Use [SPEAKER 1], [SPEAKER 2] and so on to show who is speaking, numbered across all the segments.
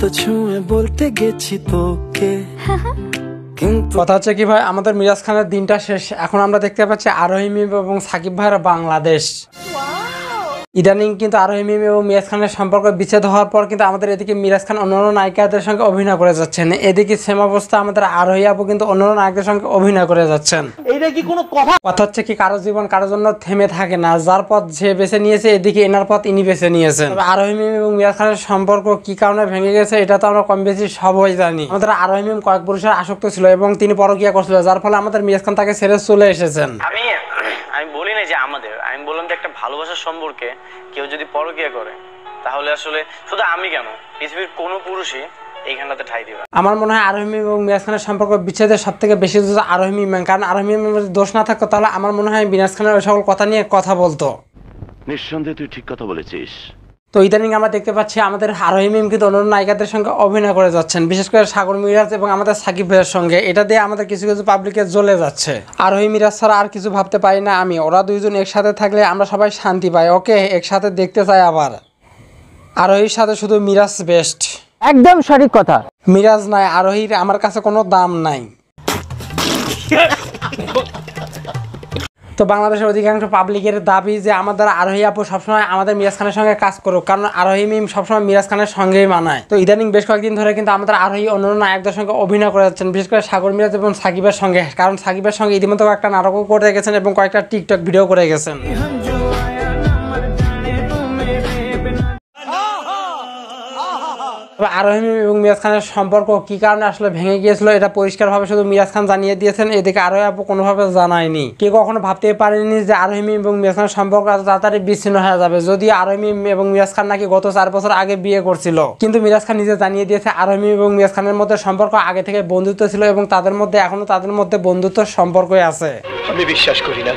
[SPEAKER 1] তো বলতে গেছি তোকে কথা হচ্ছে কি ভাই আমাদের মিরাজ খানের দিনটা শেষ এখন আমরা দেখতে পাচ্ছি আরোহিম এবং সাকিব ভাইয়ের বাংলাদেশ ইদানিং কিন্তু মিম এবং মিরাজ খানের সম্পর্ক বিচ্ছেদ হওয়ার পর কিন্তু আমাদের এদিকে মিরাজ খান অন্যান্য নায়িকাদের সঙ্গে অভিনয় করে যাচ্ছেন এদিকে সেম অবস্থা আমাদের আরোহী আপু কিন্তু অন্যান্য নায়কদের সঙ্গে অভিনয় করে যাচ্ছেন এটা কি কোনো কথা কথা হচ্ছে কি কারো জীবন কারোর জন্য থেমে থাকে না যার পথ যে বেছে নিয়েছে এদিকে এনার পথ ইনি বেছে নিয়েছেন আরোহী মিম এবং মিরাজ খানের সম্পর্ক কি কারণে ভেঙে গেছে এটা তো আমরা কম বেশি সবাই জানি আমাদের আরোহী মিম কয়েক পুরুষের আসক্ত ছিল এবং তিনি পরকিয়া করছিল যার ফলে আমাদের মিরাজ খান তাকে ছেড়ে চলে এসেছেন আমি বলি না যে আমাদের ভালোবাসার সম্পর্কে কেউ যদি পরকিয়া করে তাহলে আসলে শুধু আমি কেন পৃথিবীর কোনো পুরুষই এইখানটাতে ঠাই দিবে আমার মনে হয় আরোহী এবং মিরাজ খানের সম্পর্ক বিচ্ছেদের সব থেকে বেশি আরোহী ইমান কারণ আরহিম ইমানের দোষ না থাকতো তাহলে আমার মনে হয় মিরাজ খানের ওই সকল কথা নিয়ে কথা বলতো নিঃসন্দেহে তুই ঠিক কথা বলেছিস তো ইদানিং আমরা দেখতে পাচ্ছি আমাদের আরোহী মিম কিন্তু অন্য নায়িকাদের সঙ্গে অভিনয় করে যাচ্ছেন বিশেষ করে সাগর মিরাজ এবং আমাদের সাকিব ভাইয়ের সঙ্গে এটা দিয়ে আমাদের কিছু কিছু পাবলিকে জ্বলে যাচ্ছে আরোহী মিরাজ ছাড়া আর কিছু ভাবতে পারি না আমি ওরা দুইজন একসাথে থাকলে আমরা সবাই শান্তি পাই ওকে একসাথে দেখতে চাই আবার আরোহীর সাথে শুধু মিরাজ বেস্ট একদম সঠিক কথা মিরাজ নাই আরোহীর আমার কাছে কোনো দাম নাই তো বাংলাদেশের অধিকাংশ পাবলিকের দাবি যে আমাদের আরোহী আপু সবসময় আমাদের মিরাজ খানের সঙ্গে কাজ করুক কারণ আরোহী মিম সবসময় মিরাজ খানের সঙ্গেই মানায় তো ইদানিং বেশ কয়েকদিন ধরে কিন্তু আমাদের আরোহী অন্যান্য নায়কদের সঙ্গে অভিনয় করে যাচ্ছেন বিশেষ করে সাগর মিরাজ এবং সাকিবের সঙ্গে কারণ সাকিবের সঙ্গে ইতিমধ্যে একটা নাটকও করে গেছেন এবং কয়েকটা টিকটক ভিডিও করে গেছেন তবে আরোহিম এবং মিরাজ খানের সম্পর্ক কী কারণে আসলে ভেঙে গিয়েছিল এটা পরিষ্কারভাবে শুধু মিরাজ খান জানিয়ে দিয়েছেন এদিকে আরোহী আপু কোনোভাবে জানায়নি কে কখনো ভাবতে পারেনি যে আরোহিমি এবং মিরাজ খানের সম্পর্ক তাড়াতাড়ি বিচ্ছিন্ন হয়ে যাবে যদি আরোহিমি এবং মিরাজ খান নাকি গত চার বছর আগে বিয়ে করছিল কিন্তু মিরাজ খান নিজে জানিয়ে দিয়েছে আরোহিমি এবং মিরাজ খানের মধ্যে সম্পর্ক আগে থেকে বন্ধুত্ব ছিল এবং তাদের মধ্যে এখনো তাদের মধ্যে বন্ধুত্ব সম্পর্কই আছে আমি বিশ্বাস করি না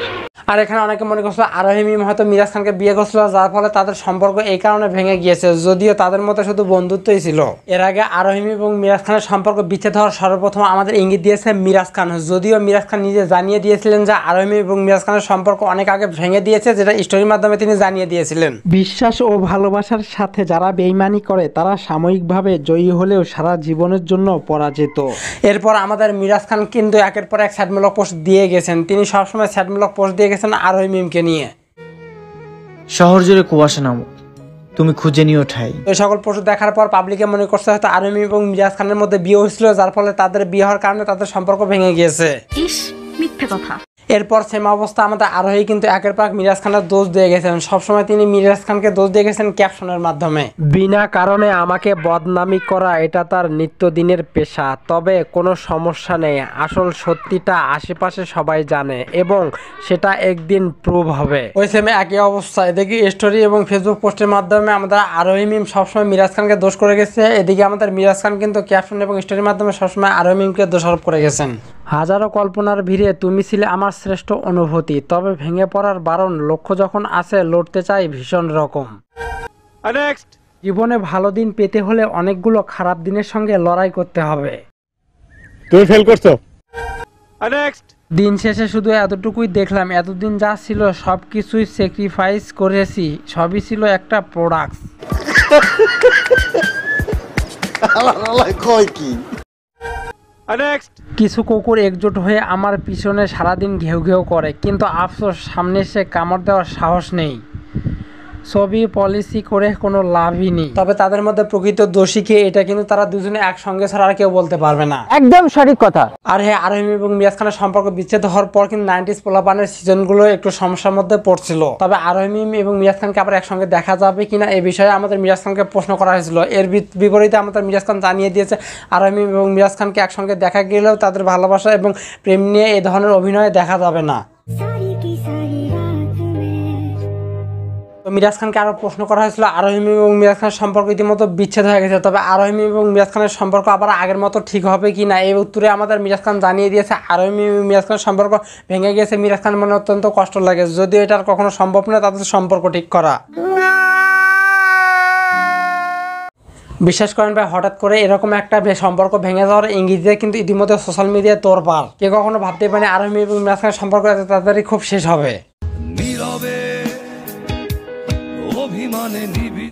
[SPEAKER 1] আর এখানে অনেকে মনে করছিল আরোহিমিম হয়তো মিরাজ খানকে বিয়ে করছিল যার ফলে তাদের সম্পর্ক এই কারণে ভেঙে গিয়েছে যদিও তাদের মতো শুধু বন্ধুত্বই ছিল এর আগে আরোহিম এবং মিরাজ খানের সম্পর্ক বিচ্ছেদ হওয়ার সর্বপ্রথম আমাদের ইঙ্গিত দিয়েছে মিরাজ খান যদিও মিরাজ খান নিজে জানিয়ে দিয়েছিলেন যে আরোহিম এবং মিরাজ খানের সম্পর্ক অনেক আগে ভেঙে দিয়েছে যেটা স্টোরির মাধ্যমে তিনি জানিয়ে দিয়েছিলেন বিশ্বাস ও ভালোবাসার সাথে যারা বেইমানি করে তারা সাময়িকভাবে জয়ী হলেও সারা জীবনের জন্য পরাজিত এরপর আমাদের মিরাজ খান কিন্তু একের পর এক স্যাডমূলক পোস্ট দিয়ে গেছেন তিনি সবসময় স্যাডমূলক পোস্ট দিয়ে গেছেন ওই মিমকে নিয়ে শহর জুড়ে কুয়াশা নামো তুমি খুঁজে নিয়ে ঠাই ওই সকল পশু দেখার পর পাবলিকে মনে করছে হয়তো মিম এবং মিরাজ খানের মধ্যে বিয়ে হয়েছিল যার ফলে তাদের বিয়ে হওয়ার কারণে তাদের সম্পর্ক ভেঙে গিয়েছে ইস মিথ্যে কথা এরপর সেম অবস্থা আমাদের আরোহী কিন্তু একের পাক মিরাজ খানের দোষ দিয়ে গেছেন সবসময় তিনি মিরাজ খানকে দোষ দিয়ে গেছেন ক্যাপশনের মাধ্যমে বিনা কারণে আমাকে বদনামি করা এটা তার নিত্যদিনের পেশা তবে কোনো সমস্যা নেই আসল সত্যিটা আশেপাশে সবাই জানে এবং সেটা একদিন প্রুভ হবে ওই সেমে একই অবস্থা এদিকে স্টোরি এবং ফেসবুক পোস্টের মাধ্যমে আমাদের আরোহী মিম সবসময় মিরাজ খানকে দোষ করে গেছে এদিকে আমাদের মিরাজ খান কিন্তু ক্যাপশন এবং স্টোরির মাধ্যমে সবসময় আরোহী মিমকে দোষারোপ করে গেছেন হাজারো কল্পনার ভিড়ে তুমি ছিলে আমার শ্রেষ্ঠ অনুভূতি তবে ভেঙে পড়ার বারণ লক্ষ্য যখন আসে লড়তে চাই ভীষণ রকম জীবনে ভালো দিন পেতে হলে অনেকগুলো খারাপ দিনের সঙ্গে লড়াই করতে হবে তুমি ফেল করছো দিন শেষে শুধু এতটুকুই দেখলাম এতদিন যা ছিল সব কিছুই স্যাক্রিফাইস করেছি সবই ছিল একটা প্রোডাক্ট কি কিছু কুকুর একজোট হয়ে আমার পিছনে সারাদিন ঘেউ ঘেউ করে কিন্তু আফসোস সামনে সে কামড় দেওয়ার সাহস নেই ছবি পলিসি করে কোনো লাভই নেই তবে তাদের মধ্যে প্রকৃত দোষী কে এটা কিন্তু তারা দুজনে একসঙ্গে ছাড়া আর কেউ বলতে পারবে না একদম সঠিক কথা আর হ্যাঁ আরহিম এবং মিয়াজ খানের সম্পর্ক বিচ্ছেদ হওয়ার পর কিন্তু নাইনটিস পোলাপানের সিজনগুলো একটু সমস্যার মধ্যে পড়ছিল তবে আরহিম এবং মিয়াজ খানকে আবার একসঙ্গে দেখা যাবে কিনা এ বিষয়ে আমাদের মিরাজ খানকে প্রশ্ন করা হয়েছিল এর বিপরীতে আমাদের মিরাজ খান জানিয়ে দিয়েছে আরহিম এবং মিরাজ খানকে একসঙ্গে দেখা গেলেও তাদের ভালোবাসা এবং প্রেম নিয়ে এ ধরনের অভিনয় দেখা যাবে না তো মিরাজ খানকে আরও প্রশ্ন করা হয়েছিল আরোহিম এবং মিরাজ খানের সম্পর্ক ইতিমধ্যে বিচ্ছেদ হয়ে গেছে তবে আরোহিম এবং মিরাজ খানের সম্পর্ক আবার আগের মতো ঠিক হবে কি না এই উত্তরে আমাদের মিরাজ খান জানিয়ে দিয়েছে আরোহিম এবং মিরাজ খানের সম্পর্ক ভেঙে গেছে মিরাজ খান মনে অত্যন্ত কষ্ট লাগে যদিও এটার কখনো সম্ভব না তাদের সম্পর্ক ঠিক করা বিশ্বাস করেন ভাই হঠাৎ করে এরকম একটা সম্পর্ক ভেঙে যাওয়ার ইঙ্গিত দিয়ে কিন্তু ইতিমধ্যে সোশ্যাল মিডিয়ায় তোর পার কে কখনো ভাবতে পারে আরোহিম এবং মিরাজ খানের সম্পর্ক তাদেরই খুব শেষ হবে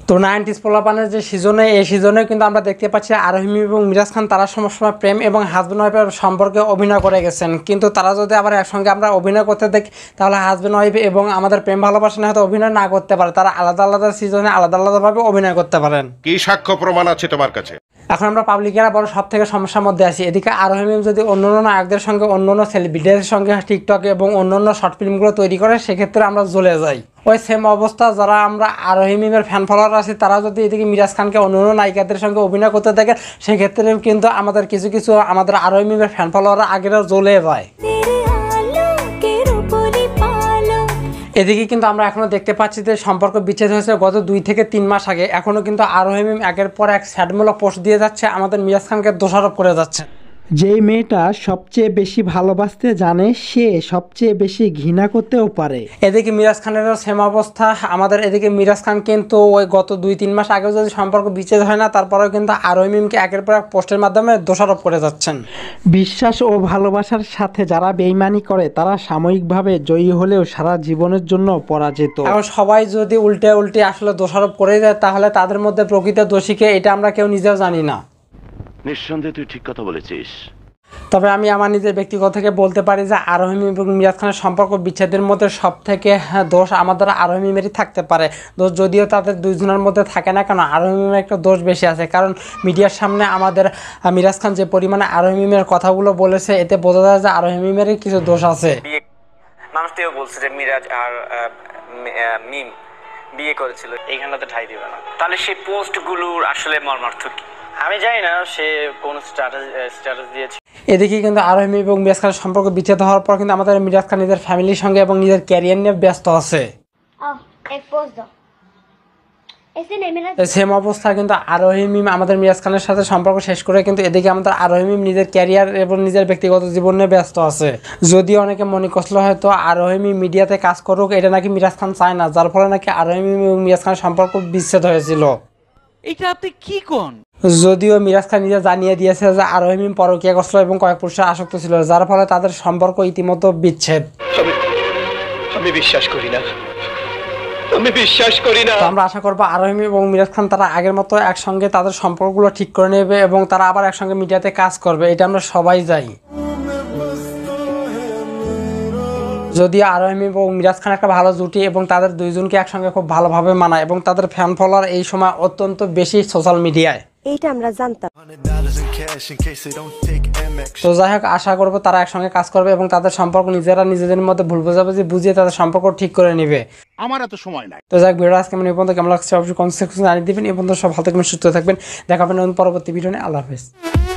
[SPEAKER 1] তো নাইনটিস পোলাপানের যে সিজনে এই সিজনে কিন্তু আমরা দেখতে পাচ্ছি আরহিম এবং মিরাজ খান তারা সময় প্রেম এবং হাজব্যান্ড ওয়াইফের সম্পর্কে অভিনয় করে গেছেন কিন্তু তারা যদি আবার একসঙ্গে আমরা অভিনয় করতে দেখি তাহলে হাজব্যান্ড ওয়াইফ এবং আমাদের প্রেম ভালোবাসা হয়তো অভিনয় না করতে পারে তারা আলাদা আলাদা সিজনে আলাদা আলাদাভাবে অভিনয় করতে পারেন কি সাক্ষ্য প্রমাণ আছে তোমার কাছে এখন আমরা পাবলিকেরা বড় সব থেকে সমস্যার মধ্যে আছি এদিকে মিম যদি অন্য অন্য নায়কদের সঙ্গে অন্য অন্য সেলিব্রিটিদের সঙ্গে টিকটক এবং অন্য অন্য শর্ট ফিল্মগুলো তৈরি করে সেক্ষেত্রে আমরা জ্বলে যাই ওই সেম অবস্থা যারা আমরা মিমের ফ্যান ফলোয়ার আছি তারা যদি এদিকে মিরাজ খানকে অন্য অন্য নায়িকাদের সঙ্গে অভিনয় করতে থাকে সেক্ষেত্রে কিন্তু আমাদের কিছু কিছু আমাদের মিমের ফ্যান ফলোয়াররা আগেরও জ্বলে যায় এদিকে কিন্তু আমরা এখনও দেখতে পাচ্ছি যে সম্পর্ক বিচ্ছেদ হয়েছে গত দুই থেকে তিন মাস আগে এখনও কিন্তু আরোহিম একের পর এক স্যাডমূলক পোস্ট দিয়ে যাচ্ছে আমাদের মিরাজ খানকে দোষারোপ করে যাচ্ছে যেই মেয়েটা সবচেয়ে বেশি ভালোবাসতে জানে সে সবচেয়ে বেশি ঘৃণা করতেও পারে এদিকে মিরাজ খানেরও সেম অবস্থা আমাদের এদিকে মিরাজ খান কিন্তু ওই গত দুই তিন মাস আগেও যদি সম্পর্ক বিচ্ছেদ হয় না তারপরেও কিন্তু ওই মিমকে একের পর এক পোস্টের মাধ্যমে দোষারোপ করে যাচ্ছেন বিশ্বাস ও ভালোবাসার সাথে যারা বেইমানি করে তারা সাময়িকভাবে জয়ী হলেও সারা জীবনের জন্য পরাজিত এবং সবাই যদি উল্টে উল্টে আসলে দোষারোপ করে দেয় তাহলে তাদের মধ্যে প্রকৃত দোষীকে এটা আমরা কেউ নিজেও জানি না নিঃসন্দেহে তুই ঠিক কথা বলেছিস তবে আমি আমার নিজের ব্যক্তিগত থেকে বলতে পারি যে আরোহিম এবং মিরাজ খানের সম্পর্ক বিচ্ছেদের মধ্যে সব থেকে দোষ আমাদের আরোহিমেরই থাকতে পারে দোষ যদিও তাদের দুইজনের মধ্যে থাকে না কেন আরোহিমের একটা দোষ বেশি আছে কারণ মিডিয়ার সামনে আমাদের মিরাজ খান যে পরিমাণে আরোহিমের কথাগুলো বলেছে এতে বোঝা যায় যে আরোহিমেরই কিছু দোষ আছে মানুষটিও বলছে যে মিরাজ আর মিম বিয়ে করেছিল এইখানটাতে ঠাই দিবে না তাহলে সেই পোস্টগুলোর আসলে মর্মার্থ কি আমি জানি না সে কোন স্ট্যাটাস স্ট্যাটাস দিয়েছে এদিকে কিন্তু আরোহী এবং মিরাজ খানের সম্পর্ক বিচ্ছেদ হওয়ার পর কিন্তু আমাদের মিরাজ খান নিজের ফ্যামিলির সঙ্গে এবং নিজের ক্যারিয়ার নিয়ে ব্যস্ত আছে সেম অবস্থা কিন্তু আরোহিমিম আমাদের মিরাজ খানের সাথে সম্পর্ক শেষ করে কিন্তু এদিকে আমাদের আরোহিমিম নিজের ক্যারিয়ার এবং নিজের ব্যক্তিগত জীবন নিয়ে ব্যস্ত আছে যদিও অনেকে মনে করছিল হয়তো আরোহিম মিডিয়াতে কাজ করুক এটা নাকি মিরাজ খান চায় না যার ফলে নাকি আরোহিমিম এবং মিরাজ খানের সম্পর্ক বিচ্ছেদ হয়েছিল এটা আপনি কি কোন যদিও মিরাজ খান নিজে জানিয়ে দিয়েছে যে আরোহিমিম পরকীয় করছিল এবং কয়েক পুরুষের আসক্ত ছিল যার ফলে তাদের সম্পর্ক ইতিমধ্যে বিচ্ছেদ আমি বিশ্বাস করি না আমি বিশ্বাস করি না আমরা আশা করবো আরোহিম এবং মিরাজ খান তারা আগের মতো একসঙ্গে তাদের সম্পর্কগুলো ঠিক করে নেবে এবং তারা আবার একসঙ্গে মিডিয়াতে কাজ করবে এটা আমরা সবাই যাই যদি আরোহিম এবং মিরাজ খান একটা ভালো জুটি এবং তাদের দুইজনকে একসঙ্গে খুব ভালোভাবে মানায় এবং তাদের ফ্যান ফলোয়ার এই সময় অত্যন্ত বেশি সোশ্যাল মিডিয়ায় এইটা আমরা জানতাম তো যাই হোক আশা করবো তারা একসঙ্গে কাজ করবে এবং তাদের সম্পর্ক নিজেরা নিজেদের মধ্যে ভুল বোঝাবুঝি বুঝিয়ে তাদের সম্পর্ক ঠিক করে নিবে আমার এত সময় নাই তো যাক ভিডিও আজকে আমি এই পর্যন্ত কেমন লাগছে অবশ্যই কনসেপ্ট জানিয়ে দিবেন এই পর্যন্ত সব ভালো থাকবেন সুস্থ থাকবেন দেখাবেন পরবর্তী ভিডিও নিয়ে আল্লাহ হাফেজ